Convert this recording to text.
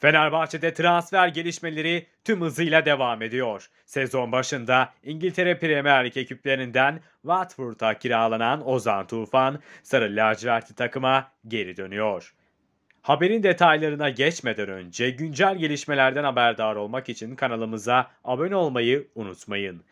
Fenerbahçe'de transfer gelişmeleri tüm hızıyla devam ediyor. Sezon başında İngiltere Premier Lig ekiplerinden Watford'a kiralanan Ozan Tufan, Sarı Lacivertli takıma geri dönüyor. Haberin detaylarına geçmeden önce güncel gelişmelerden haberdar olmak için kanalımıza abone olmayı unutmayın.